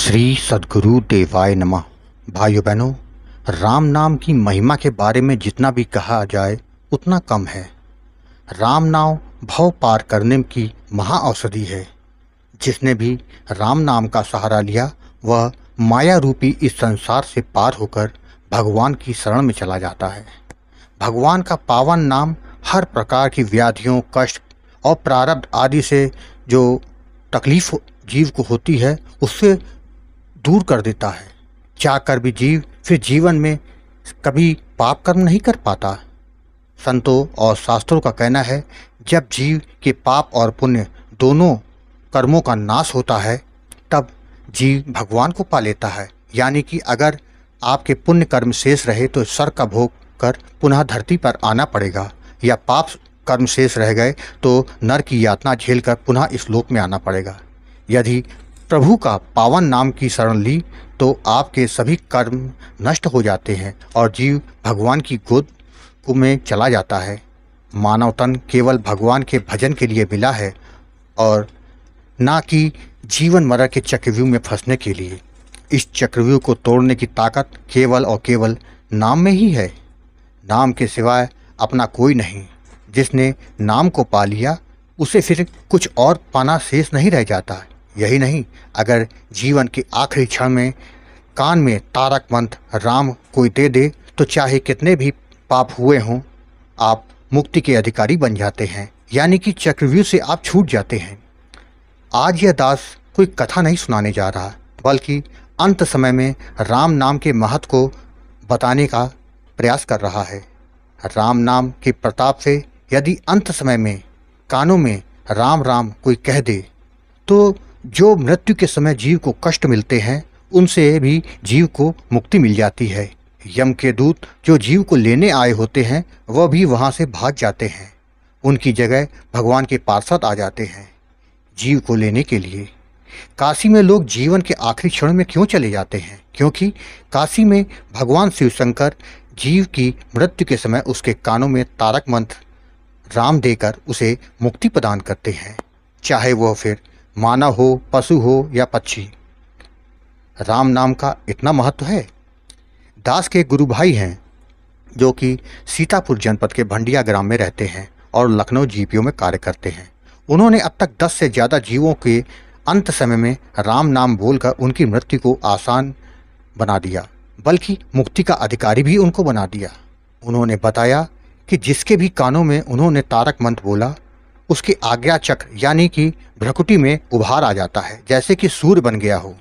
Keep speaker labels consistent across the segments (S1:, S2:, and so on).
S1: श्री सदगुरु देवाय नमः भाइयों बहनों राम नाम की महिमा के बारे में जितना भी कहा जाए उतना कम है राम नाम भव पार करने की महा औषधि है जिसने भी राम नाम का सहारा लिया वह माया रूपी इस संसार से पार होकर भगवान की शरण में चला जाता है भगवान का पावन नाम हर प्रकार की व्याधियों कष्ट और प्रारब्ध आदि से जो तकलीफ़ जीव को होती है उससे दूर कर देता है चाह कर भी जीव फिर जीवन में कभी पाप कर्म नहीं कर पाता संतों और शास्त्रों का कहना है जब जीव के पाप और पुण्य दोनों कर्मों का नाश होता है तब जीव भगवान को पा लेता है यानी कि अगर आपके पुण्य कर्म शेष रहे तो सर का भोग कर पुनः धरती पर आना पड़ेगा या पाप कर्म शेष रह गए तो नर की यातना झेलकर पुनः इस लोक में आना पड़ेगा यदि प्रभु का पावन नाम की शरण ली तो आपके सभी कर्म नष्ट हो जाते हैं और जीव भगवान की गोद में चला जाता है मानव तन केवल भगवान के भजन के लिए मिला है और ना कि जीवन मरण के चक्रव्यूह में फंसने के लिए इस चक्रव्यूह को तोड़ने की ताकत केवल और केवल नाम में ही है नाम के सिवाय अपना कोई नहीं जिसने नाम को पा लिया उसे फिर कुछ और पाना शेष नहीं रह जाता है यही नहीं अगर जीवन के आखिरी क्षण में कान में तारक मंत्र राम कोई दे दे तो चाहे कितने भी पाप हुए हों आप मुक्ति के अधिकारी बन जाते हैं यानी कि चक्रव्यूह से आप छूट जाते हैं आज यह दास कोई कथा नहीं सुनाने जा रहा बल्कि अंत समय में राम नाम के महत्व को बताने का प्रयास कर रहा है राम नाम के प्रताप से यदि अंत समय में कानों में राम राम कोई कह दे तो जो मृत्यु के समय जीव को कष्ट मिलते हैं उनसे भी जीव को मुक्ति मिल जाती है यम के दूत जो जीव को लेने आए होते हैं वह भी वहाँ से भाग जाते हैं उनकी जगह भगवान के पार्षद आ जाते हैं जीव को लेने के लिए काशी में लोग जीवन के आखिरी क्षण में क्यों चले जाते हैं क्योंकि काशी में भगवान शिव शंकर जीव की मृत्यु के समय उसके कानों में तारक मंत्र राम देकर उसे मुक्ति प्रदान करते हैं चाहे वह फिर मानव हो पशु हो या पक्षी राम नाम का इतना महत्व है दास के गुरु भाई हैं जो कि सीतापुर जनपद के भंडिया ग्राम में रहते हैं और लखनऊ जीपीओ में कार्य करते हैं उन्होंने अब तक दस से ज़्यादा जीवों के अंत समय में राम नाम बोलकर उनकी मृत्यु को आसान बना दिया बल्कि मुक्ति का अधिकारी भी उनको बना दिया उन्होंने बताया कि जिसके भी कानों में उन्होंने तारक मंत्र बोला उसके आज्ञा चक्र यानी कि भ्रकुटी में उभार आ जाता है जैसे कि सूर्य बन गया हो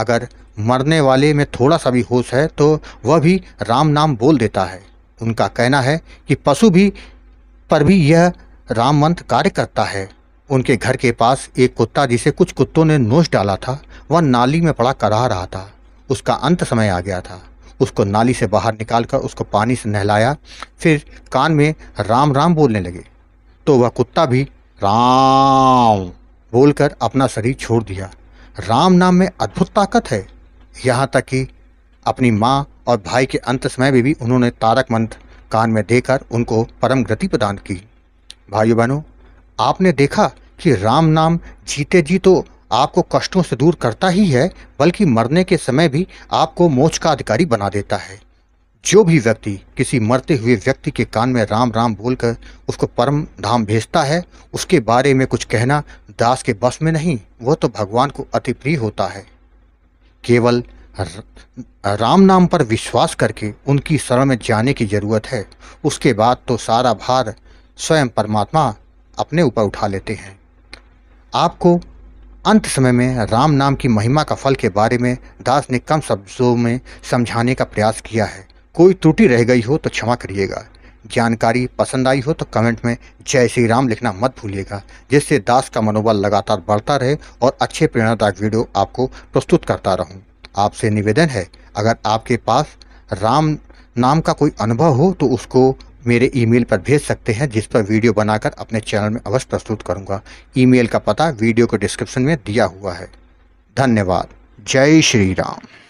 S1: अगर मरने वाले में थोड़ा सा भी होश है तो वह भी राम नाम बोल देता है उनका कहना है कि पशु भी पर भी यह राम मंत्र कार्य करता है उनके घर के पास एक कुत्ता जिसे कुछ कुत्तों ने नोच डाला था वह नाली में पड़ा कराह रहा था उसका अंत समय आ गया था उसको नाली से बाहर निकालकर उसको पानी से नहलाया फिर कान में राम राम बोलने लगे तो वह कुत्ता भी राम बोलकर अपना शरीर छोड़ दिया राम नाम में अद्भुत ताकत है यहाँ तक कि अपनी माँ और भाई के अंत समय में भी उन्होंने तारक मंत्र कान में देकर उनको परम गति प्रदान की भाइयों बहनों आपने देखा कि राम नाम जीते जी तो आपको कष्टों से दूर करता ही है बल्कि मरने के समय भी आपको मोच का अधिकारी बना देता है जो भी व्यक्ति किसी मरते हुए व्यक्ति के कान में राम राम बोलकर उसको परम धाम भेजता है उसके बारे में कुछ कहना दास के बस में नहीं वह तो भगवान को अति प्रिय होता है केवल राम नाम पर विश्वास करके उनकी शरण में जाने की जरूरत है उसके बाद तो सारा भार स्वयं परमात्मा अपने ऊपर उठा लेते हैं आपको अंत समय में राम नाम की महिमा का फल के बारे में दास ने कम शब्दों में समझाने का प्रयास किया है कोई त्रुटि रह गई हो तो क्षमा करिएगा जानकारी पसंद आई हो तो कमेंट में जय श्री राम लिखना मत भूलिएगा जिससे दास का मनोबल लगातार बढ़ता रहे और अच्छे प्रेरणादायक वीडियो आपको प्रस्तुत करता रहूं। आपसे निवेदन है अगर आपके पास राम नाम का कोई अनुभव हो तो उसको मेरे ईमेल पर भेज सकते हैं जिस पर वीडियो बनाकर अपने चैनल में अवश्य प्रस्तुत करूँगा ईमेल का पता वीडियो के डिस्क्रिप्शन में दिया हुआ है धन्यवाद जय श्री राम